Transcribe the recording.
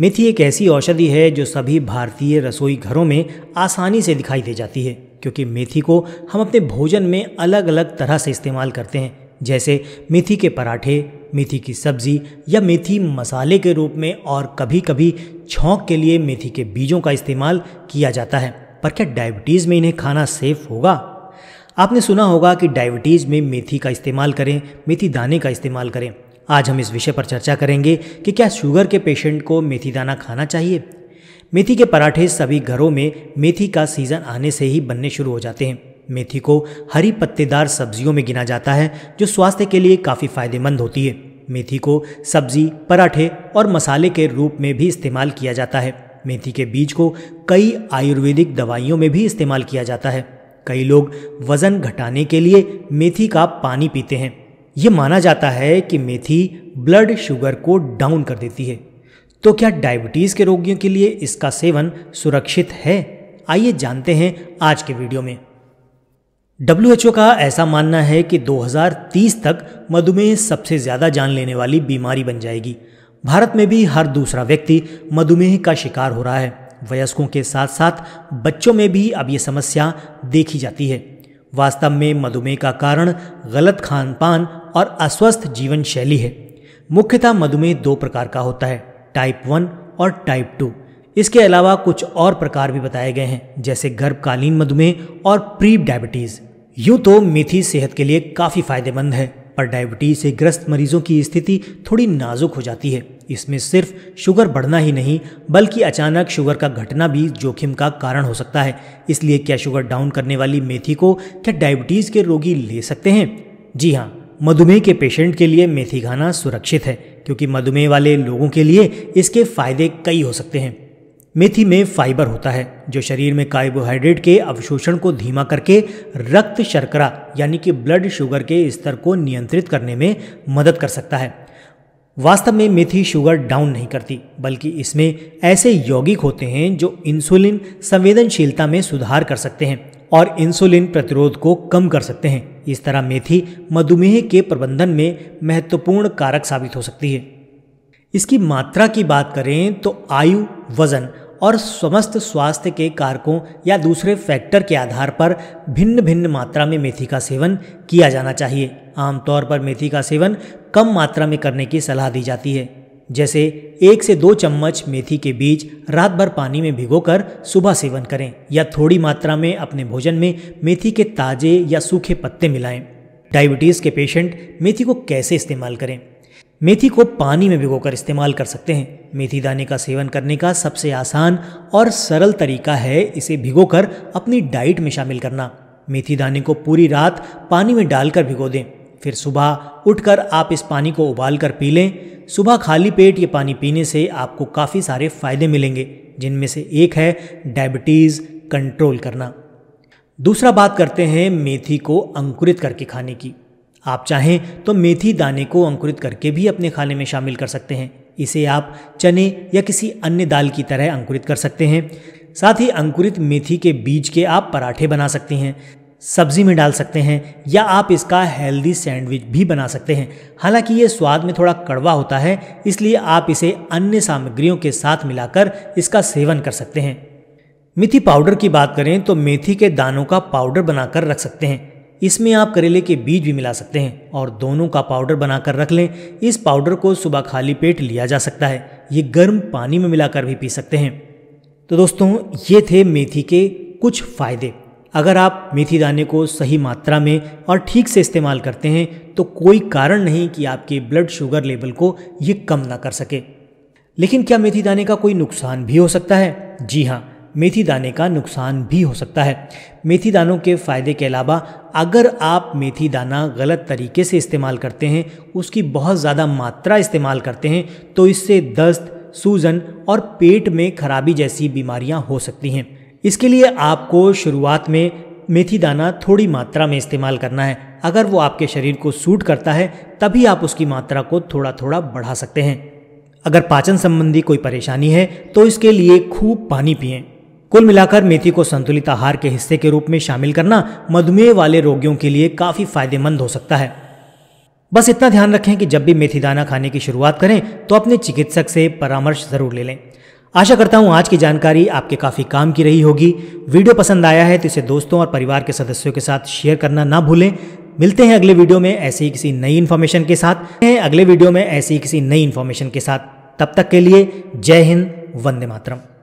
मेथी एक ऐसी औषधि है जो सभी भारतीय रसोई घरों में आसानी से दिखाई दे जाती है क्योंकि मेथी को हम अपने भोजन में अलग अलग तरह से इस्तेमाल करते हैं जैसे मेथी के पराठे मेथी की सब्जी या मेथी मसाले के रूप में और कभी कभी छौंक के लिए मेथी के बीजों का इस्तेमाल किया जाता है पर क्या डायबिटीज़ में इन्हें खाना सेफ होगा आपने सुना होगा कि डायबिटीज़ में मेथी का इस्तेमाल करें मेथी दाने का इस्तेमाल करें आज हम इस विषय पर चर्चा करेंगे कि क्या शुगर के पेशेंट को मेथी दाना खाना चाहिए मेथी के पराठे सभी घरों में मेथी का सीज़न आने से ही बनने शुरू हो जाते हैं मेथी को हरी पत्तेदार सब्जियों में गिना जाता है जो स्वास्थ्य के लिए काफ़ी फायदेमंद होती है मेथी को सब्जी पराठे और मसाले के रूप में भी इस्तेमाल किया जाता है मेथी के बीज को कई आयुर्वेदिक दवाइयों में भी इस्तेमाल किया जाता है कई लोग वज़न घटाने के लिए मेथी का पानी पीते हैं ये माना जाता है कि मेथी ब्लड शुगर को डाउन कर देती है तो क्या डायबिटीज़ के रोगियों के लिए इसका सेवन सुरक्षित है आइए जानते हैं आज के वीडियो में डब्ल्यू का ऐसा मानना है कि 2030 तक मधुमेह सबसे ज़्यादा जान लेने वाली बीमारी बन जाएगी भारत में भी हर दूसरा व्यक्ति मधुमेह का शिकार हो रहा है वयस्कों के साथ साथ बच्चों में भी अब ये समस्या देखी जाती है वास्तव में मधुमेह का कारण गलत खान पान और अस्वस्थ जीवन शैली है मुख्यतः मधुमेह दो प्रकार का होता है टाइप वन और टाइप टू इसके अलावा कुछ और प्रकार भी बताए गए हैं जैसे गर्भकालीन मधुमेह और प्री डायबिटीज़ यूं तो मेथी सेहत के लिए काफ़ी फायदेमंद है पर डायबिटीज से ग्रस्त मरीजों की स्थिति थोड़ी नाजुक हो जाती है इसमें सिर्फ शुगर बढ़ना ही नहीं बल्कि अचानक शुगर का घटना भी जोखिम का कारण हो सकता है इसलिए क्या शुगर डाउन करने वाली मेथी को क्या डायबिटीज के रोगी ले सकते हैं जी हाँ मधुमेह के पेशेंट के लिए मेथी खाना सुरक्षित है क्योंकि मधुमेह वाले लोगों के लिए इसके फायदे कई हो सकते हैं मेथी में फाइबर होता है जो शरीर में कार्बोहाइड्रेट के अवशोषण को धीमा करके रक्त शर्करा यानी कि ब्लड शुगर के स्तर को नियंत्रित करने में मदद कर सकता है वास्तव में मेथी शुगर डाउन नहीं करती बल्कि इसमें ऐसे यौगिक होते हैं जो इंसुलिन संवेदनशीलता में सुधार कर सकते हैं और इंसुलिन प्रतिरोध को कम कर सकते हैं इस तरह मेथी मधुमेह के प्रबंधन में महत्वपूर्ण कारक साबित हो सकती है इसकी मात्रा की बात करें तो आयु वजन और समस्त स्वास्थ्य के कारकों या दूसरे फैक्टर के आधार पर भिन्न भिन्न मात्रा में मेथी का सेवन किया जाना चाहिए आमतौर पर मेथी का सेवन कम मात्रा में करने की सलाह दी जाती है जैसे एक से दो चम्मच मेथी के बीज रात भर पानी में भिगोकर सुबह सेवन करें या थोड़ी मात्रा में अपने भोजन में मेथी के ताजे या सूखे पत्ते मिलाएं। डायबिटीज़ के पेशेंट मेथी को कैसे इस्तेमाल करें मेथी को पानी में भिगोकर इस्तेमाल कर सकते हैं मेथी दाने का सेवन करने का सबसे आसान और सरल तरीका है इसे भिगोकर अपनी डाइट में शामिल करना मेथी दाने को पूरी रात पानी में डालकर भिगो दें फिर सुबह उठकर आप इस पानी को उबाल कर पी लें सुबह खाली पेट ये पानी पीने से आपको काफ़ी सारे फायदे मिलेंगे जिनमें से एक है डायबिटीज़ कंट्रोल करना दूसरा बात करते हैं मेथी को अंकुरित करके खाने की आप चाहें तो मेथी दाने को अंकुरित करके भी अपने खाने में शामिल कर सकते हैं इसे आप चने या किसी अन्य दाल की तरह अंकुरित कर सकते हैं साथ ही अंकुरित मेथी के बीज के आप पराठे बना सकते हैं सब्जी में डाल सकते हैं या आप इसका हेल्दी सैंडविच भी बना सकते हैं हालांकि ये स्वाद में थोड़ा कड़वा होता है इसलिए आप इसे अन्य सामग्रियों के साथ मिलाकर इसका सेवन कर सकते हैं मेथी पाउडर की बात करें तो मेथी के दानों का पाउडर बनाकर रख सकते हैं इसमें आप करेले के बीज भी मिला सकते हैं और दोनों का पाउडर बनाकर रख लें इस पाउडर को सुबह खाली पेट लिया जा सकता है ये गर्म पानी में मिलाकर भी पी सकते हैं तो दोस्तों ये थे मेथी के कुछ फ़ायदे अगर आप मेथी दाने को सही मात्रा में और ठीक से इस्तेमाल करते हैं तो कोई कारण नहीं कि आपके ब्लड शुगर लेवल को ये कम ना कर सके लेकिन क्या मेथी दाने का कोई नुकसान भी हो सकता है जी हाँ मेथी दाने का नुकसान भी हो सकता है मेथी दानों के फ़ायदे के अलावा अगर आप मेथी दाना गलत तरीके से इस्तेमाल करते हैं उसकी बहुत ज़्यादा मात्रा इस्तेमाल करते हैं तो इससे दस्त सूजन और पेट में खराबी जैसी बीमारियां हो सकती हैं इसके लिए आपको शुरुआत में मेथी दाना थोड़ी मात्रा में इस्तेमाल करना है अगर वो आपके शरीर को सूट करता है तभी आप उसकी मात्रा को थोड़ा थोड़ा बढ़ा सकते हैं अगर पाचन संबंधी कोई परेशानी है तो इसके लिए खूब पानी पिएं कुल मिलाकर मेथी को संतुलित आहार के हिस्से के रूप में शामिल करना मधुमेह वाले रोगियों के लिए काफी फायदेमंद हो सकता है बस इतना ध्यान रखें कि जब भी मेथी दाना खाने की शुरुआत करें तो अपने चिकित्सक से परामर्श जरूर ले लें आशा करता हूं आज की जानकारी आपके काफ़ी काम की रही होगी वीडियो पसंद आया है तो इसे दोस्तों और परिवार के सदस्यों के साथ शेयर करना ना भूलें मिलते हैं अगले वीडियो में ऐसी किसी नई इन्फॉर्मेशन के साथ अगले वीडियो में ऐसी किसी नई इन्फॉर्मेशन के साथ तब तक के लिए जय हिंद वंदे मातरम